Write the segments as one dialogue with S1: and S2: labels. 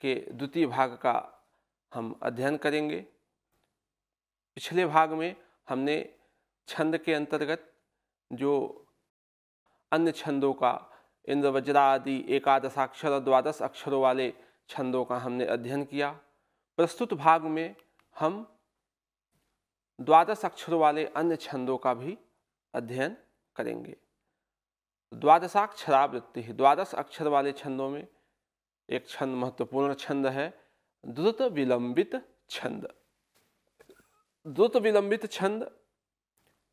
S1: के द्वितीय भाग का हम अध्ययन करेंगे पिछले भाग में हमने छंद के अंतर्गत जो अन्य छंदों का इंद्रवज्रा आदि एकादशाक्षर और द्वादश अक्षरों वाले छंदों का हमने अध्ययन किया प्रस्तुत भाग में हम द्वादश अक्षरों वाले अन्य छंदों का भी अध्ययन करेंगे द्वादशाक्षरावृत्ति द्वादश अक्षर वाले छंदों में एक छंद महत्वपूर्ण छंद है द्रुत विलंबित छंद द्रुत विलंबित छंद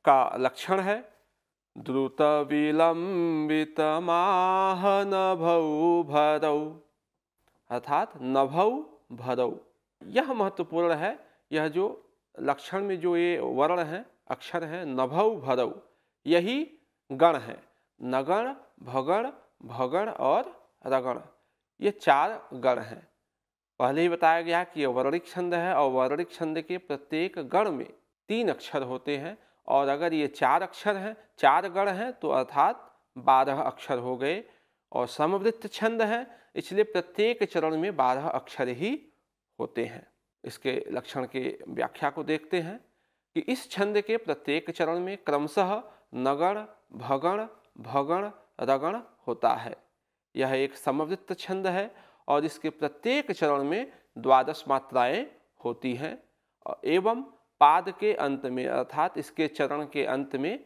S1: का लक्षण है द्रुत विलंबित माह नभौ भरऊ अर्थात नभौ भरऊ यह महत्वपूर्ण है यह जो लक्षण में जो ये वर्ण है अक्षर है नभौ भरऊ यही गण है नगण भगण भगण और रगण ये चार गण हैं पहले ही बताया गया कि यह वर्णिक छंद है और वर्णिक छंद के प्रत्येक गण में तीन अक्षर होते हैं और अगर ये चार अक्षर हैं चार गण हैं तो अर्थात बारह अक्षर हो गए और समवृत्त छंद है इसलिए प्रत्येक चरण में बारह अक्षर ही होते हैं इसके लक्षण के व्याख्या को देखते हैं कि इस छंद के प्रत्येक चरण में क्रमशः नगण भगण भगण रगण होता है यह एक समवृत्त छंद है और इसके प्रत्येक चरण में द्वादश मात्राएं होती हैं एवं पाद के अंत में अर्थात इसके चरण के अंत में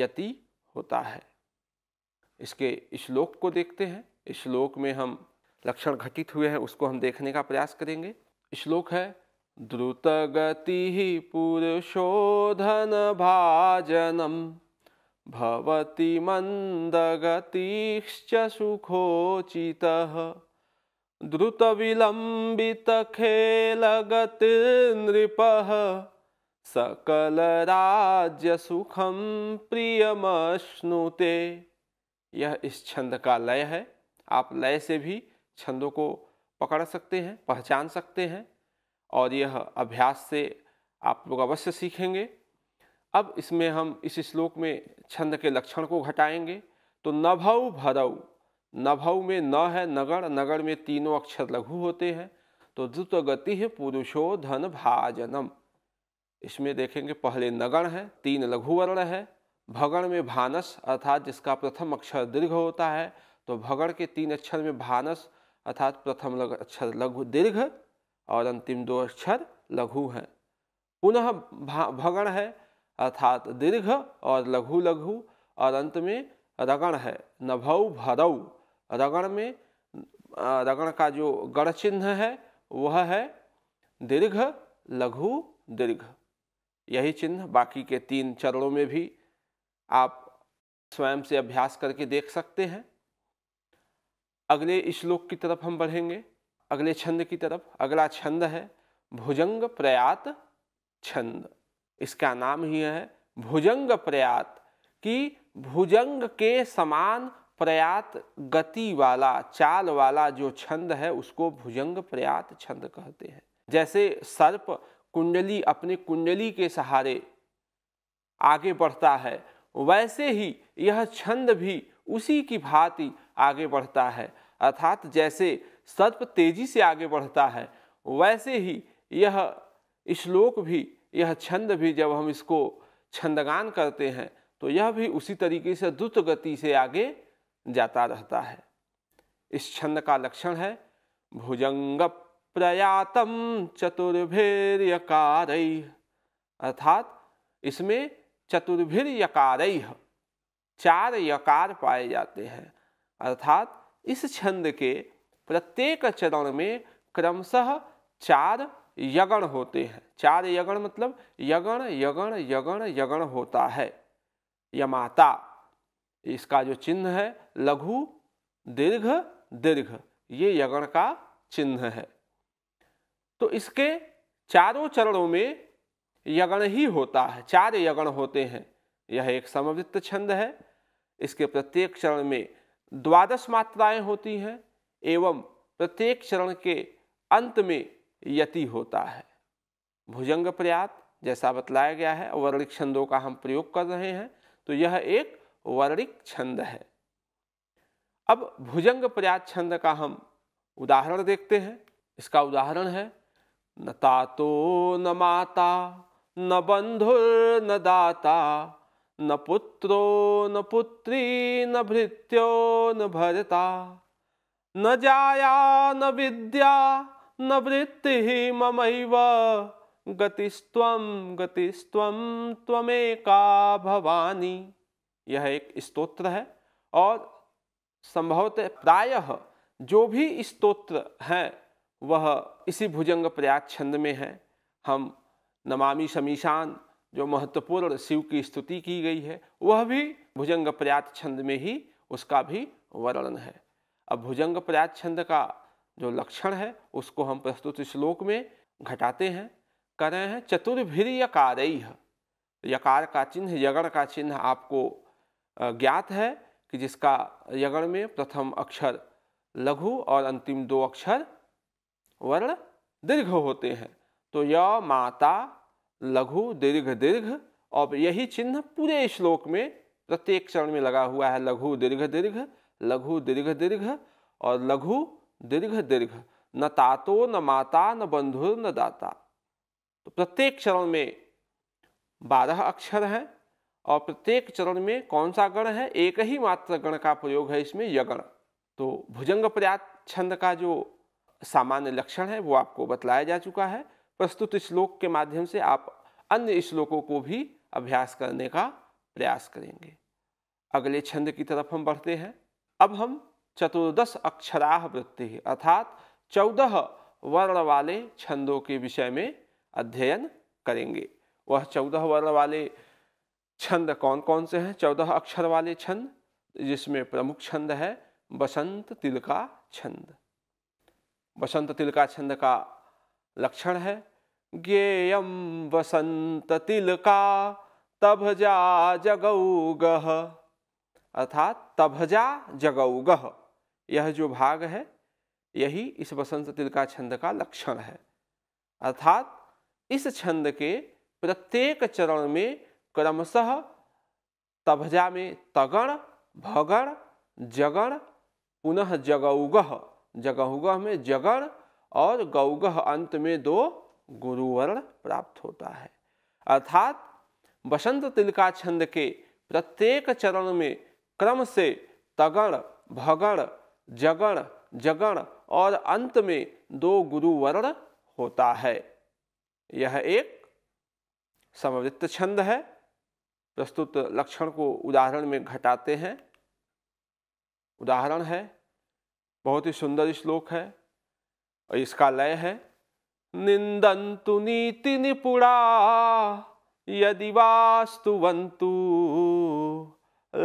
S1: यति होता है इसके श्लोक को देखते हैं श्लोक में हम लक्षण घटित हुए हैं उसको हम देखने का प्रयास करेंगे श्लोक है द्रुतगति पुरुषोधन भाजनम भवति मन्दगतिश्च सुखोचितः द्रुतविलम्बितखेलगतिर्नृपः सकलराज्यसुखं प्रियमश्नुते यह इस छंद का लय है आप लय से भी छंदों को पकड़ सकते हैं पहचान सकते हैं और यह अभ्यास से आप लोग अवश्य सीखेंगे अब इसमें हम इस श्लोक में छंद के लक्षण को घटाएंगे तो नभव भरऊ नभव में न है नगर नगर में तीनों अक्षर लघु होते हैं तो द्रुत गति है पुरुषो धन भाजनम इसमें देखेंगे पहले नगण है तीन लघु वर्ण है भगण में भानस अर्थात जिसका प्रथम अक्षर दीर्घ होता है तो भगण के तीन अक्षर में भानस अर्थात प्रथम अक्षर लघु दीर्घ और अंतिम दो अक्षर लघु हैं पुनः भगण है अर्थात दीर्घ और लघु लघु और अंत में रगण है नभौ भरऊ रगण में रगण का जो गण चिन्ह है वह है दीर्घ लघु दीर्घ यही चिन्ह बाकी के तीन चरणों में भी आप स्वयं से अभ्यास करके देख सकते हैं अगले श्लोक की तरफ हम बढ़ेंगे अगले छंद की तरफ अगला छंद है भुजंग प्रयात छंद इसका नाम ही है भुजंग प्रयात कि भुजंग के समान प्रयात गति वाला चाल वाला जो छंद है उसको भुजंग प्रयात छंद कहते हैं जैसे सर्प कुंडली अपने कुंडली के सहारे आगे बढ़ता है वैसे ही यह छंद भी उसी की भांति आगे बढ़ता है अर्थात जैसे सर्प तेजी से आगे बढ़ता है वैसे ही यह श्लोक भी यह छंद भी जब हम इसको छंदगान करते हैं तो यह भी उसी तरीके से द्रुत गति से आगे जाता रहता है इस छंद का लक्षण है भुजंग प्रयातम चतुर्भिर्यकार अर्थात इसमें चतुर्भिर यकारई चार यकार पाए जाते हैं अर्थात इस छंद के प्रत्येक चरण में क्रमशः चार यगण होते हैं चार यगण मतलब यगण यगण यगण यगण होता है यमाता इसका जो चिन्ह है लघु दीर्घ दीर्घ ये यगण का चिन्ह है तो इसके चारों चरणों में यगण ही होता है चार यगण होते हैं यह एक समवृत्त छंद है इसके प्रत्येक चरण में द्वादश मात्राएं होती हैं एवं प्रत्येक चरण के अंत में यति होता है भुजंग प्रयात जैसा बतलाया गया है वर्णिक छंदों का हम प्रयोग कर रहे हैं तो यह एक वर्णिक छंद है अब भुजंग प्रयात छंद का हम उदाहरण देखते हैं इसका उदाहरण है न तातो न माता न बंधुर न दाता न पुत्रो न पुत्री न भृत्यो न भरता न जाया न विद्या नवृत्ति मम गतिस्त्वम गतिस्त्वम त्वमेका भवानी यह एक स्तोत्र है और संभवतः प्रायः जो भी स्तोत्र हैं वह इसी भुजंग प्रयाग छंद में है हम नमामि शमीशान जो महत्वपूर्ण शिव की स्तुति की गई है वह भी भुजंग प्रयात छंद में ही उसका भी वर्णन है अब भुजंग प्रयात छंद का जो लक्षण है उसको हम प्रस्तुत श्लोक में घटाते हैं कह रहे हैं चतुर्भिर यकार यकार का चिन्ह यगण का चिन्ह आपको ज्ञात है कि जिसका यगण में प्रथम अक्षर लघु और अंतिम दो अक्षर वर्ण दीर्घ होते हैं तो य माता लघु दीर्घ दीर्घ और यही चिन्ह पूरे श्लोक में प्रत्येक चरण में लगा हुआ है लघु दीर्घ दीर्घ लघु दीर्घ दीर्घ और लघु दीर्घ दीर्घ न तातो न माता न बंधुर न दाता तो प्रत्येक चरण में बारह अक्षर हैं और प्रत्येक चरण में कौन सा गण है एक ही मात्र गण का प्रयोग है इसमें यगण तो भुजंग प्रयात छंद का जो सामान्य लक्षण है वो आपको बतलाया जा चुका है प्रस्तुत श्लोक के माध्यम से आप अन्य श्लोकों को भी अभ्यास करने का प्रयास करेंगे अगले छंद की तरफ हम बढ़ते हैं अब हम चतुर्दश अक्षराह वृत्ति अर्थात चौदह वर्ण वाले छंदों के विषय में अध्ययन करेंगे वह चौदह वर्ण वाले छंद कौन कौन से हैं चौदह अक्षर वाले छंद जिसमें प्रमुख छंद है बसंत तिलका छंद बसंत तिलका छंद का लक्षण है गेयम बसंत तिलका तभजा गह अर्थात तभजा गह यह जो भाग है यही इस बसंत तिलका छंद का लक्षण है अर्थात इस छंद के प्रत्येक चरण में क्रमशः तभजा में तगण भगण जगण पुनः जगौगह जगहुगह में जगण और गौगह अंत में दो गुरुवर्ण प्राप्त होता है अर्थात बसंत तिलका छंद के प्रत्येक चरण में क्रम से तगण भगण जगण जगण और अंत में दो गुरुवर्ण होता है यह एक समवृत्त छंद है प्रस्तुत लक्षण को उदाहरण में घटाते हैं उदाहरण है बहुत ही सुंदर श्लोक है और इसका लय है निंदंतु नीति निपुणा यदि वास्तुवंतु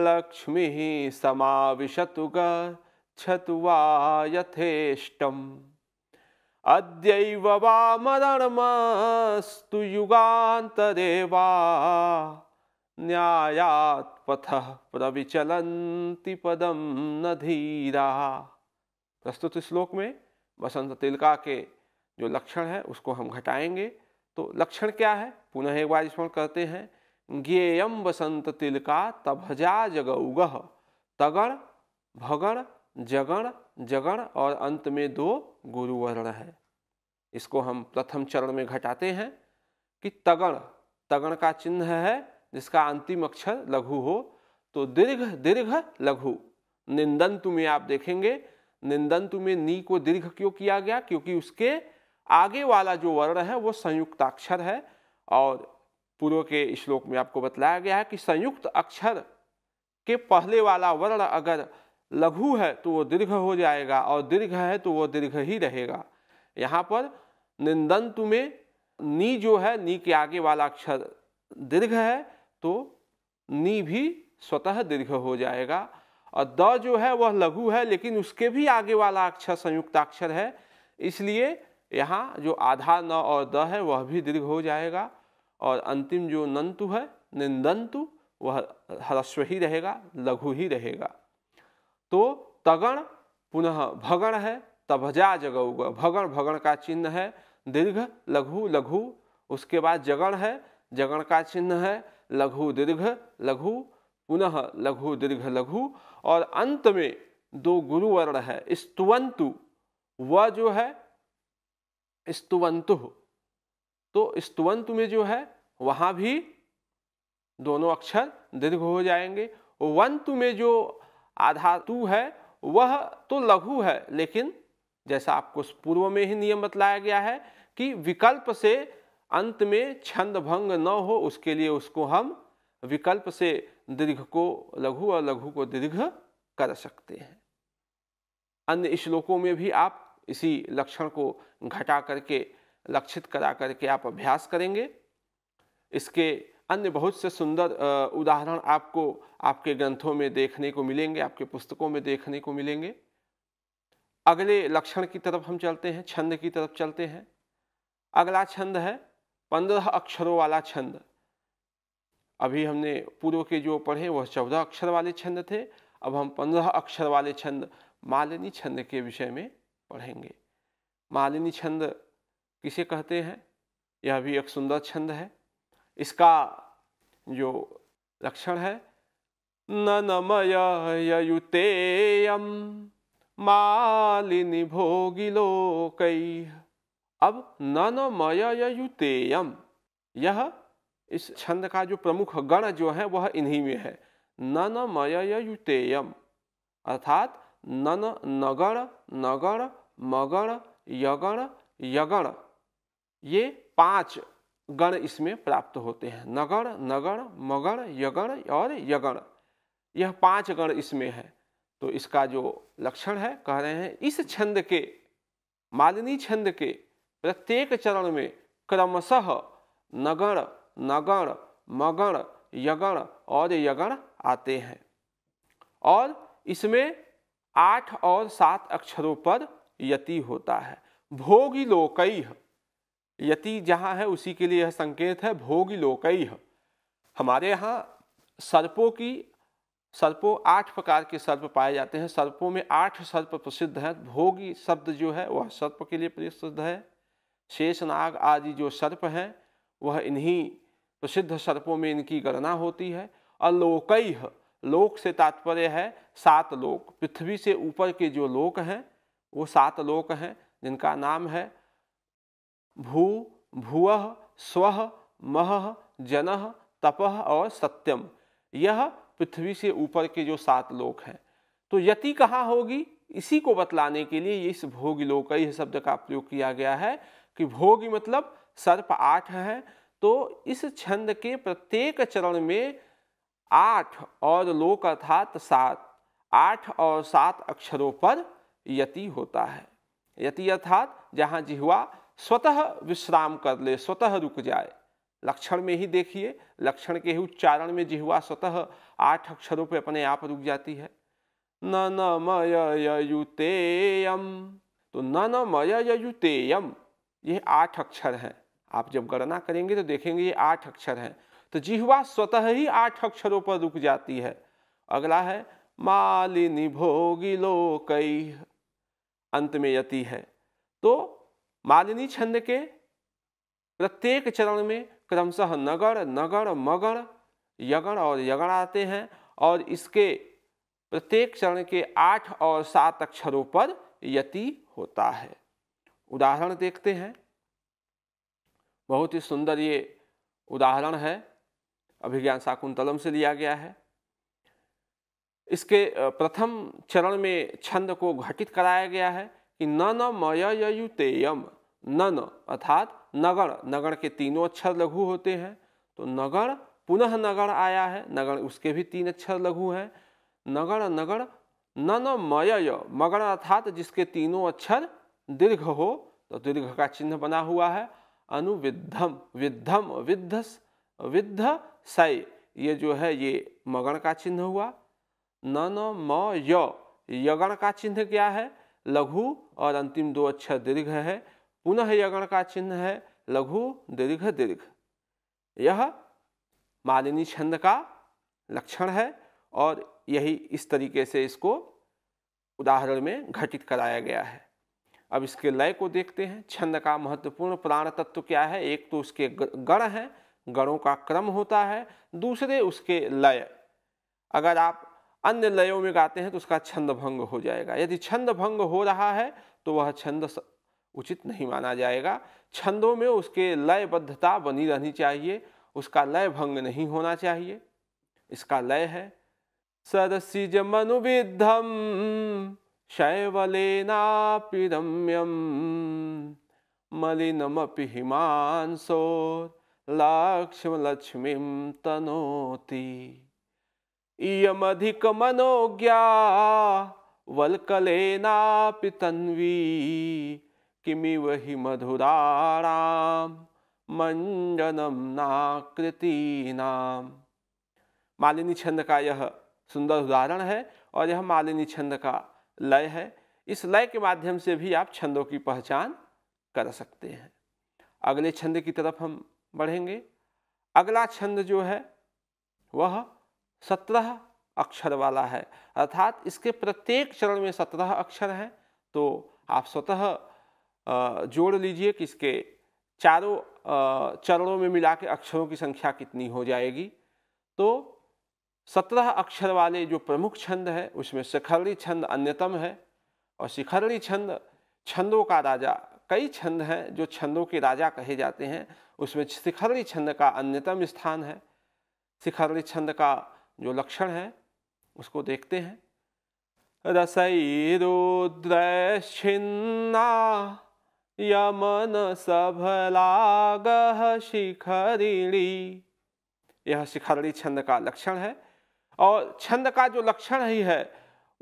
S1: लक्ष्मी समाविशतु गर क्षत्वा यथेष्टम अद्यैव वा मदर्मस्तु युगान्तरे न्यायात् पथः प्रविचलन्ति पदम न धीरा प्रस्तुत श्लोक में बसंत तिलका के जो लक्षण है उसको हम घटाएंगे तो लक्षण क्या है पुनः एक बार स्मरण करते हैं ज्ञेयम बसंत तिलका तभजा जगऊ तगण भगण जगण जगण और अंत में दो गुरुवर्ण है इसको हम प्रथम चरण में घटाते हैं कि तगण तगण का चिन्ह है जिसका अंतिम अक्षर लघु हो तो दीर्घ दीर्घ लघु निंदंतु में आप देखेंगे निंदंतु में नी को दीर्घ क्यों किया गया क्योंकि उसके आगे वाला जो वर्ण है वो संयुक्त अक्षर है और पूर्व के श्लोक में आपको बतलाया गया है कि संयुक्त अक्षर के पहले वाला वर्ण अगर लघु है तो वो दीर्घ हो जाएगा और दीर्घ है तो वो दीर्घ ही रहेगा यहाँ पर निंदंतु में नी जो है नी के आगे वाला अक्षर दीर्घ है तो नी भी स्वतः दीर्घ हो जाएगा और द जो है वह लघु है लेकिन उसके भी आगे वाला अक्षर संयुक्ताक्षर है इसलिए यहाँ जो आधा न और द है वह भी दीर्घ हो जाएगा और अंतिम जो नंतु है निंदंतु वह ह्रस्व ही रहेगा लघु ही रहेगा तो तगण पुनः भगण है तभजा जगऊगा भगण भगण का चिन्ह है दीर्घ लघु लघु उसके बाद जगण है जगण का चिन्ह है लघु दीर्घ लघु पुनः लघु दीर्घ लघु और अंत में दो गुरुवर्ण है स्तुवंतु वह जो है स्तुवंतु तो स्तुवंतु में जो है वहाँ भी दोनों अक्षर दीर्घ हो जाएंगे वंतु में जो आधातु है वह तो लघु है लेकिन जैसा आपको पूर्व में ही नियम बतलाया गया है कि विकल्प से अंत में छंद भंग न हो उसके लिए उसको हम विकल्प से दीर्घ को लघु और लघु को दीर्घ कर सकते हैं अन्य श्लोकों में भी आप इसी लक्षण को घटा करके लक्षित करा करके आप अभ्यास करेंगे इसके अन्य बहुत से सुंदर उदाहरण आपको आपके ग्रंथों में देखने को मिलेंगे आपके पुस्तकों में देखने को मिलेंगे अगले लक्षण की तरफ हम चलते हैं छंद की तरफ चलते हैं अगला छंद है पंद्रह अक्षरों वाला छंद अभी हमने पूर्व के जो पढ़े वह चौदह अक्षर वाले छंद थे अब हम पंद्रह अक्षर वाले छंद मालिनी छंद के विषय में पढ़ेंगे मालिनी छंद किसे कहते हैं यह भी एक सुंदर छंद है इसका जो लक्षण है न नमय युतेयम मालिनी भोगी लोकई अब न नमय युतेयम यह इस छंद का जो प्रमुख गण जो है वह इन्हीं में है नन मय युतेयम अर्थात नन नगण नगण मगण यगण यगण ये पांच गण इसमें प्राप्त होते हैं नगर नगर मगर यगण और यगण यह पांच गण इसमें है तो इसका जो लक्षण है कह रहे हैं इस छंद के मालिनी छंद के प्रत्येक चरण में क्रमशः नगर नगर मगण यगण और यगण आते हैं और इसमें आठ और सात अक्षरों पर यति होता है भोगी लोकई यति जहाँ है उसी के लिए यह संकेत है भोगी लोकई हमारे यहाँ सर्पों की सर्पों आठ प्रकार के सर्प पाए जाते हैं सर्पों में आठ सर्प प्रसिद्ध हैं भोगी शब्द जो है वह सर्प के लिए प्रसिद्ध है शेषनाग आदि जो सर्प हैं वह इन्हीं प्रसिद्ध सर्पों में इनकी गणना होती है अलोकई लोक से तात्पर्य है सात लोक पृथ्वी से ऊपर के जो लोक हैं वो सात लोक हैं जिनका नाम है भू भुव स्व मह जन तप और सत्यम यह पृथ्वी से ऊपर के जो सात लोक हैं तो यति कहाँ होगी इसी को बतलाने के लिए इस भोग लोक यह शब्द का प्रयोग किया गया है कि भोग मतलब सर्प आठ है तो इस छंद के प्रत्येक चरण में आठ और लोक अर्थात सात आठ और सात अक्षरों पर यति होता है यति अर्थात जहाँ जिहवा स्वतः विश्राम कर ले स्वतः रुक जाए लक्षण में ही देखिए लक्षण के ही उच्चारण में जिहवा स्वतः आठ अक्षरों पे अपने आप रुक जाती है न न मयुतेयम तो न न मयुतेयम ये आठ अक्षर हैं आप जब गणना करेंगे तो देखेंगे ये आठ अक्षर हैं तो जिहवा स्वतः ही आठ अक्षरों पर रुक जाती है अगला है मालिनी भोगी लोकई अंत में यति है तो मालिनी छंद के प्रत्येक चरण में क्रमशः नगर नगर मगर यगण और यगण आते हैं और इसके प्रत्येक चरण के आठ और सात अक्षरों पर यति होता है उदाहरण देखते हैं बहुत ही सुंदर ये उदाहरण है अभिज्ञान शाकुंतलम से लिया गया है इसके प्रथम चरण में छंद को घटित कराया गया है कि नन मय युतेयम नन अर्थात नगर नगर के तीनों अक्षर लघु होते हैं तो नगर पुनः नगर आया है नगर उसके भी तीन अक्षर लघु हैं नगर नगर नन मय मगर अर्थात जिसके तीनों अक्षर दीर्घ हो तो दीर्घ का चिन्ह बना हुआ है अनुविद्धम विद्धम विद्ध विद्ध सय ये जो है ये मगण का चिन्ह हुआ नन म यगण का चिन्ह क्या है लघु और अंतिम दो अक्षर दीर्घ है पुनः यगण का चिन्ह है लघु दीर्घ दीर्घ यह मालिनी छंद का लक्षण है और यही इस तरीके से इसको उदाहरण में घटित कराया गया है अब इसके लय को देखते हैं छंद का महत्वपूर्ण प्राण तत्व क्या है एक तो उसके गण हैं गणों का क्रम होता है दूसरे उसके लय अगर आप अन्य लयों में गाते हैं तो उसका छंद भंग हो जाएगा यदि छंद भंग हो रहा है तो वह छंद उचित नहीं माना जाएगा छंदों में उसके लयबद्धता बनी रहनी चाहिए उसका लय भंग नहीं होना चाहिए इसका लय है सरसिज मनुविद्धम शैवले रम्यम मलिनमपि हिमांसो लक्ष्म लक्ष्मी तनोती मनोज्ञा वलकलेना तन्वी किमिव हि मधुराराम मंडनम नाकृतीनाम मालिनी छंद का यह सुंदर उदाहरण है और यह मालिनी छंद का लय है इस लय के माध्यम से भी आप छंदों की पहचान कर सकते हैं अगले छंद की तरफ हम बढ़ेंगे अगला छंद जो है वह सत्रह अक्षर वाला है अर्थात इसके प्रत्येक चरण में सत्रह अक्षर हैं तो आप स्वतः जोड़ लीजिए कि इसके चारों चरणों में मिला के अक्षरों की संख्या कितनी हो जाएगी तो सत्रह अक्षर वाले जो प्रमुख छंद है उसमें शिखरणी छंद अन्यतम है और शिखरणी छंद छंदों का राजा कई छंद हैं जो छंदों के राजा कहे जाते हैं उसमें शिखरणी छंद का अन्यतम स्थान है शिखरणी छंद का जो लक्षण हैं उसको देखते हैं रसई छिन्ना यमन सभलाग शिखरिणी यह शिखरणी छंद का लक्षण है और छंद का जो लक्षण ही है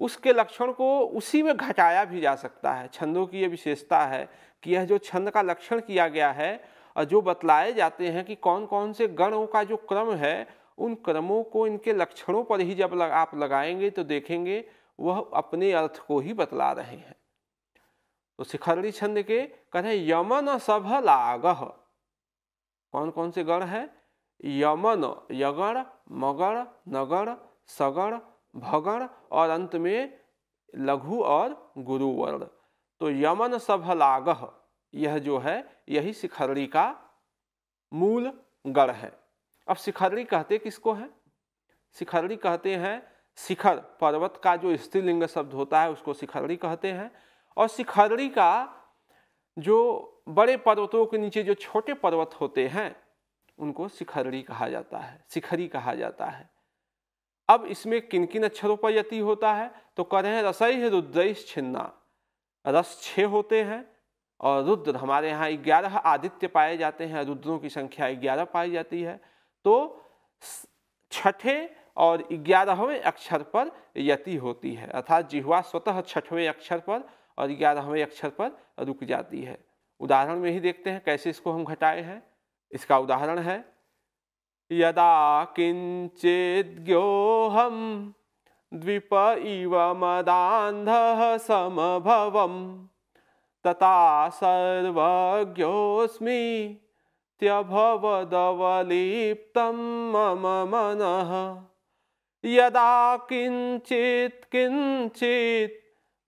S1: उसके लक्षण को उसी में घटाया भी जा सकता है छंदों की यह विशेषता है कि यह जो छंद का लक्षण किया गया है और जो बतलाए जाते हैं कि कौन कौन से गणों का जो क्रम है उन क्रमों को इनके लक्षणों पर ही जब लग, आप लगाएंगे तो देखेंगे वह अपने अर्थ को ही बतला रहे हैं तो शिखरणी छंद के कहे यमन सभ लागह कौन कौन से गण है यमन यगण मगण नगण सगण भगण और अंत में लघु और गुरुवर्ण तो यमन सभ लागह यह जो है यही शिखरणी का मूल गढ़ है अब शिखरली कहते किसको है शिखरली कहते हैं शिखर पर्वत का जो स्त्रीलिंग शब्द होता है उसको शिखरली कहते हैं और शिखरली का जो बड़े पर्वतों के नीचे जो छोटे पर्वत होते हैं उनको शिखरली कहा जाता है शिखरी कहा जाता है अब इसमें किन किन अक्षरों पर यति होता है तो कह रहे हैं रसई है रुद्रईश छिन्ना रस छः होते हैं और रुद्र हमारे यहाँ ग्यारह आदित्य पाए जाते हैं रुद्रों की संख्या ग्यारह पाई जाती है तो छठे और ग्यारहवें अक्षर पर यति होती है अर्थात जिहवा स्वतः छठवें अक्षर पर और ग्यारहवें अक्षर पर रुक जाती है उदाहरण में ही देखते हैं कैसे इसको हम घटाए हैं इसका उदाहरण है यदा किंचेद्योहम द्वीप इव मदाध समभवम तथा सर्वज्ञोस्मी त्यभवदवलिप्तं मम मन यदा किञ्चित्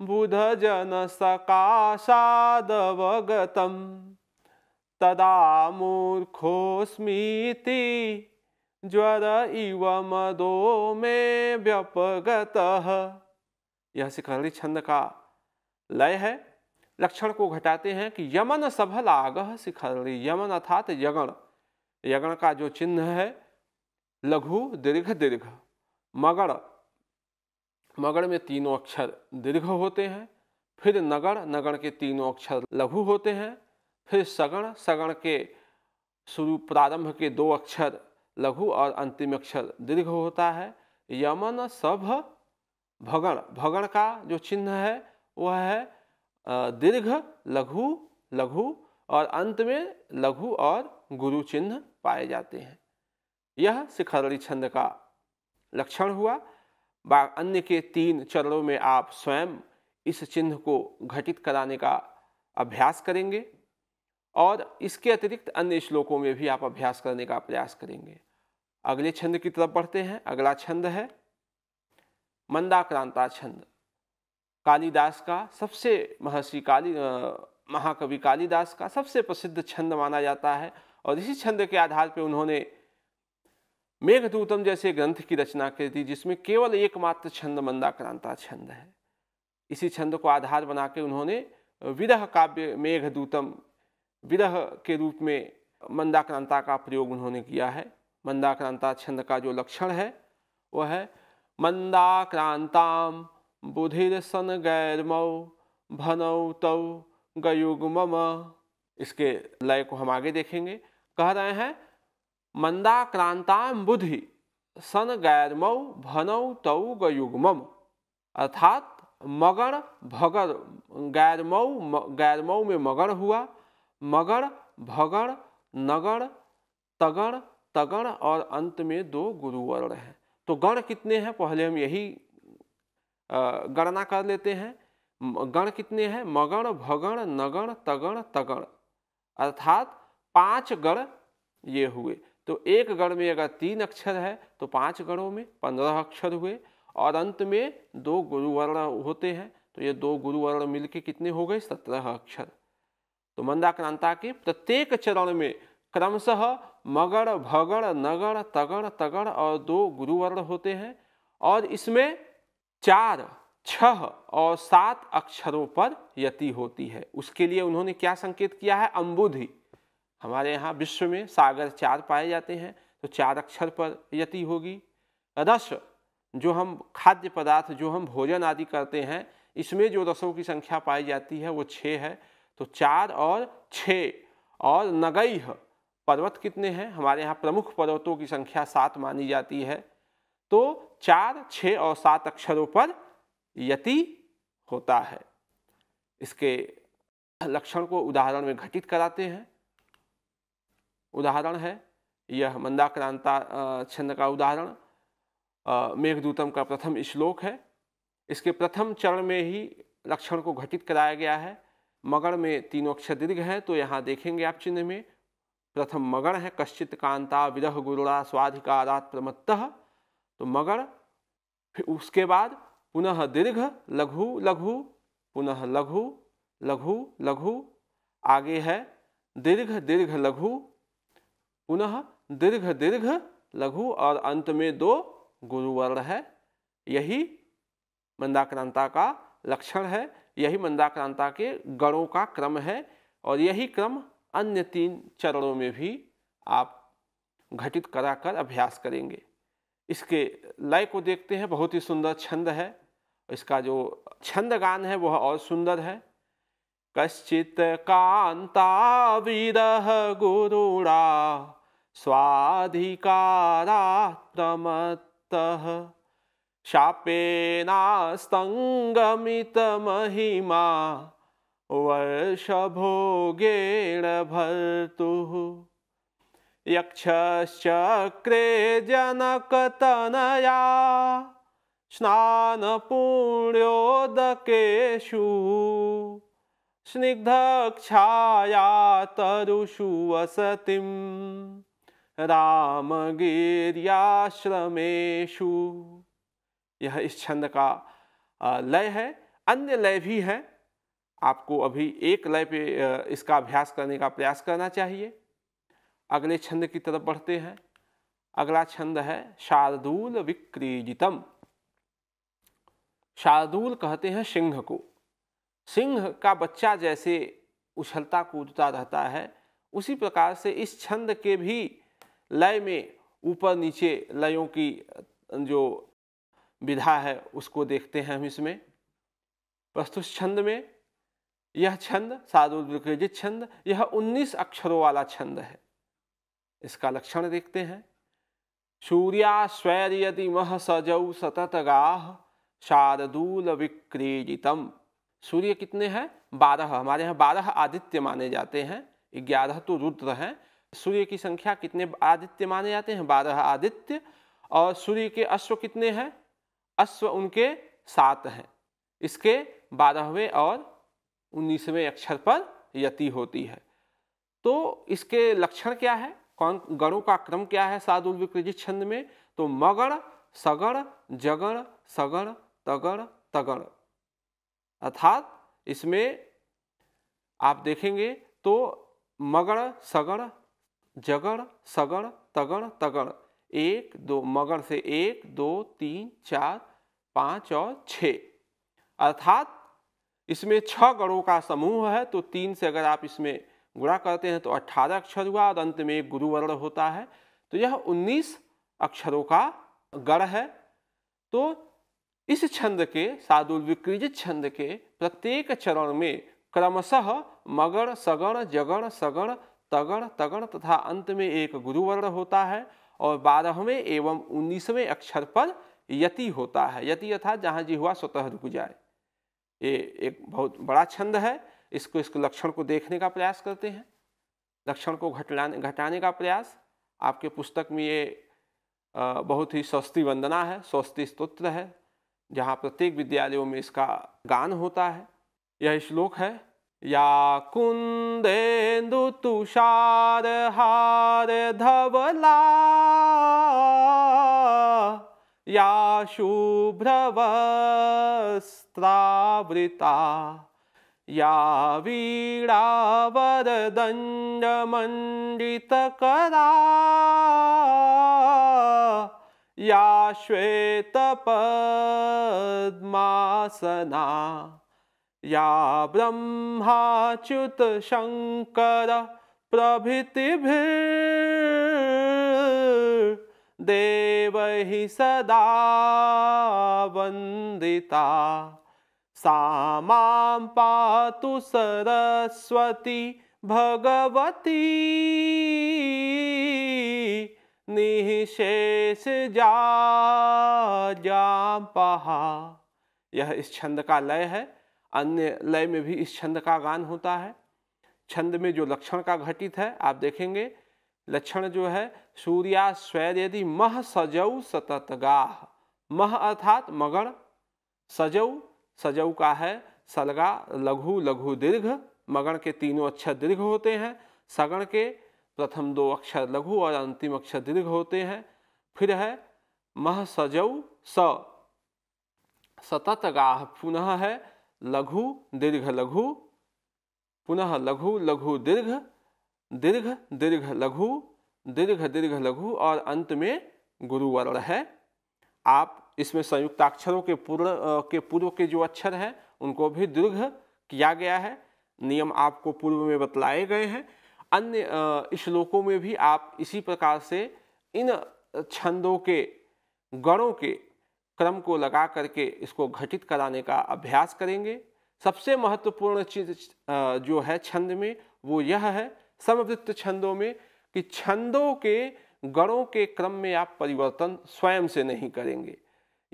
S1: बुधजन सकाशादवगत तदा मूर्खोस्मी ज्वर इव मदो मे व्यपगत यह शिखरली छंद का लय है लक्षण को घटाते हैं कि यमन सभल आगह शिखरणी यमन अर्थात यगण यगण का जो चिन्ह है लघु दीर्घ दीर्घ मगड़ मगड़ में तीनों अक्षर दीर्घ होते हैं फिर नगर नगर के तीनों अक्षर लघु होते हैं फिर सगण सगण के शुरू प्रारंभ के दो अक्षर लघु और अंतिम अक्षर दीर्घ होता है यमन सभ भगण भगण का जो चिन्ह है वह है दीर्घ लघु लघु और अंत में लघु और गुरु चिन्ह पाए जाते हैं यह शिखरड़ी छंद का लक्षण हुआ बा अन्य के तीन चरणों में आप स्वयं इस चिन्ह को घटित कराने का अभ्यास करेंगे और इसके अतिरिक्त अन्य श्लोकों में भी आप अभ्यास करने का प्रयास करेंगे अगले छंद की तरफ बढ़ते हैं अगला छंद है मंदाक्रांता छंद कालिदास का सबसे महर्षि काली महाकवि कालिदास का सबसे प्रसिद्ध छंद माना जाता है और इसी छंद के आधार पर उन्होंने मेघदूतम जैसे ग्रंथ की रचना की थी जिसमें केवल एकमात्र छंद मंदाक्रांता छंद है इसी छंद को आधार बना के उन्होंने विरह काव्य मेघदूतम विरह के रूप में मंदाक्रांता का प्रयोग उन्होंने किया है मंदाक्रांता छंद का जो लक्षण है वह है मंदाक्रांताम बुधिर सन गैर मऊ भनौ तऊ गयुग मम इसके लय को हम आगे देखेंगे कह रहे हैं मंदा बुधि सन भनऊ भनौ तौ मम अर्थात मगर भगर गैर मऊ गैर मऊ में मगर हुआ मगर भगर नगर तगर तगर और अंत में दो गुरुवर्ण हैं तो गण कितने हैं पहले हम यही गणना कर लेते हैं गण कितने हैं मगण भगण नगण तगण तगण अर्थात पांच गण ये हुए तो एक गण में अगर तीन अक्षर है तो पांच गणों में पंद्रह अक्षर हुए और अंत में दो गुरुवर्ण होते हैं तो ये दो गुरुवर्ण मिलके कितने हो गए सत्रह अक्षर तो मंदाक्रांता के प्रत्येक चरण में क्रमशः मगण भगण नगण तगण तगण और दो गुरुवर्ण होते हैं और इसमें चार छह और सात अक्षरों पर यति होती है उसके लिए उन्होंने क्या संकेत किया है अम्बुधि हमारे यहाँ विश्व में सागर चार पाए जाते हैं तो चार अक्षर पर यति होगी रस जो हम खाद्य पदार्थ जो हम भोजन आदि करते हैं इसमें जो रसों की संख्या पाई जाती है वो छः है तो चार और छः और नगई पर्वत कितने हैं हमारे यहाँ प्रमुख पर्वतों की संख्या सात मानी जाती है तो चार छः और सात अक्षरों पर यति होता है इसके लक्षण को उदाहरण में घटित कराते हैं उदाहरण है यह मंदाक्रांता छंद का उदाहरण मेघदूतम का प्रथम श्लोक है इसके प्रथम चरण में ही लक्षण को घटित कराया गया है मगर में तीनों अक्षर दीर्घ हैं तो यहाँ देखेंगे आप चिन्ह में प्रथम मगर है कश्चित कांता विरह गुरुड़ा स्वाधिकारात् प्रमत्तः तो मगर फिर उसके बाद पुनः दीर्घ लघु लघु पुनः लघु लघु लघु आगे है दीर्घ दीर्घ लघु पुनः दीर्घ दीर्घ लघु और अंत में दो गुरुवर्ण है यही मंदाक्रांता का लक्षण है यही मंदाक्रांता के गणों का क्रम है और यही क्रम अन्य तीन चरणों में भी आप घटित कराकर अभ्यास करेंगे इसके लय को देखते हैं बहुत ही सुंदर छंद है इसका जो छंद गान है वह और सुंदर है कश्चित कांता विरह गुरुड़ा स्वाधिकारात्मत नास्तंगमित महिमा वर्ष भोगेण भर्तु यक्षश्चक्रे जनकतनया स्नानपुण्योदकेषु वसती वसतिं रामगिर्याश्रमेषु यह इस छंद का लय है अन्य लय भी हैं आपको अभी एक लय पे इसका अभ्यास करने का प्रयास करना चाहिए अगले छंद की तरफ बढ़ते हैं अगला छंद है शार्दूल विक्रीजितम शार्दूल कहते हैं सिंह को सिंह का बच्चा जैसे उछलता कूदता रहता है उसी प्रकार से इस छंद के भी लय में ऊपर नीचे लयों की जो विधा है उसको देखते हैं हम इसमें प्रस्तुत छंद में यह छंद साधु विक्रजित छंद यह 19 अक्षरों वाला छंद है इसका लक्षण देखते हैं सूर्या स्वैर यदि मह सजौ सतत गाह शारदूल विक्रीडितम सूर्य कितने हैं बारह हमारे यहाँ बारह आदित्य माने जाते हैं ग्यारह तो रुद्र हैं सूर्य की संख्या कितने आदित्य माने जाते हैं बारह आदित्य और सूर्य के अश्व कितने हैं अश्व उनके सात हैं इसके बारहवें और उन्नीसवें अक्षर पर यति होती है तो इसके लक्षण क्या है कौन गणों का क्रम क्या है साधु विकृति छंद में तो मगर सगड़ जगड़ सगड़ तगड़ तगड़ अर्थात इसमें आप देखेंगे तो मगर सगड़ जगड़ सगड़ तगड़ तगड़ एक दो मगर से एक दो तीन चार पाँच और छ अर्थात इसमें छह गणों का समूह है तो तीन से अगर आप इसमें गुणा करते हैं तो अट्ठारह अक्षर हुआ और अंत में एक गुरुवर्ण होता है तो यह उन्नीस अक्षरों का गढ़ है तो इस छंद के सादुल छंद के प्रत्येक चरण में क्रमशः मगर सगण जगण सगण तगण तगण तथा अंत में एक गुरुवर्ण होता है और बारहवें एवं उन्नीसवें अक्षर पर यति होता है यति यथा जहाँ जी हुआ स्वतः रुक जाए ये एक बहुत बड़ा छंद है इसको इसको लक्षण को देखने का प्रयास करते हैं लक्षण को घटलाने घटाने का प्रयास आपके पुस्तक में ये बहुत ही स्वस्ति वंदना है स्वस्ति स्तोत्र है जहाँ प्रत्येक विद्यालयों में इसका गान होता है यह श्लोक है या कुंदेन्दु तुषार हार धवला या शुभ्रवस्त्रावृता या वीरा या श्वेतपद्मासना या ब्रह्माच्युतशङ्कर प्रभृतिभिर्देवैः सदा वन्दिता सा पातु सरस्वती भगवती निशेष जा जा पहा यह इस छंद का लय है अन्य लय में भी इस छंद का गान होता है छंद में जो लक्षण का घटित है आप देखेंगे लक्षण जो है सूर्या स्वैर यदि मह सजऊ गाह मह अर्थात मगण सजऊ सजऊ का है सलगा लघु लघु दीर्घ मगण के तीनों अक्षर दीर्घ होते हैं सगण के प्रथम दो अक्षर लघु और अंतिम अक्षर दीर्घ होते हैं फिर है मह सजऊ स सतत गाह पुनः है लघु दीर्घ लघु पुनः लघु लघु दीर्घ दीर्घ दीर्घ लघु दीर्घ दीर्घ लघु और अंत में गुरुवर्ण है आप इसमें संयुक्ताक्षरों के पूर्ण के पूर्व के जो अक्षर हैं उनको भी दीर्घ किया गया है नियम आपको पूर्व में बतलाए गए हैं अन्य श्लोकों में भी आप इसी प्रकार से इन छंदों के गणों के क्रम को लगा करके इसको घटित कराने का अभ्यास करेंगे सबसे महत्वपूर्ण चीज जो है छंद में वो यह है समवृत्त छंदों में कि छंदों के गणों के क्रम में आप परिवर्तन स्वयं से नहीं करेंगे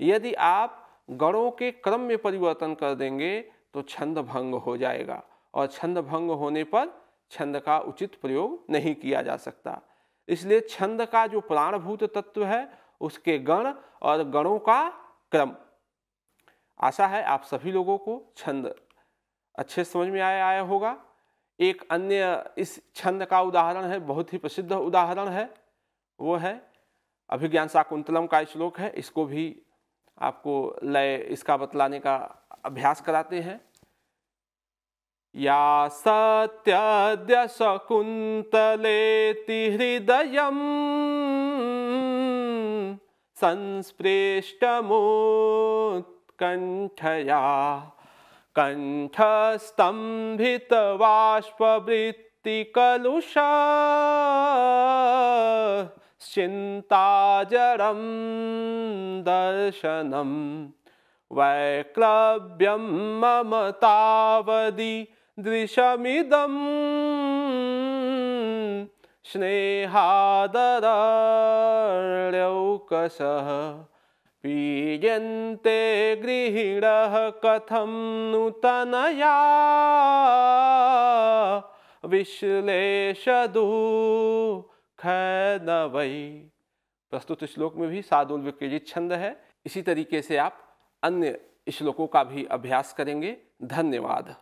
S1: यदि आप गणों के क्रम में परिवर्तन कर देंगे तो छंद भंग हो जाएगा और छंद भंग होने पर छंद का उचित प्रयोग नहीं किया जा सकता इसलिए छंद का जो प्राणभूत तत्व है उसके गण और गणों का क्रम आशा है आप सभी लोगों को छंद अच्छे समझ में आया आया होगा एक अन्य इस छंद का उदाहरण है बहुत ही प्रसिद्ध उदाहरण है वो है अभिज्ञान शाकुंतलम का श्लोक है इसको भी आपको लय इसका बतलाने का अभ्यास कराते हैं या सत्यद्य शकुन्तलेति हृदयम् बाष्पवृत्ति कलुषा चिन्ताजरं दर्शनं दर्शनं वैक्लव्यं ममतावदिदृशमिदं स्नेहादराौकसः पीयन्ते गृहिणः कथं नूतनया विश्लेषदू ख न प्रस्तुत श्लोक में भी सादुल विक्रजित छंद है इसी तरीके से आप अन्य श्लोकों का भी अभ्यास करेंगे धन्यवाद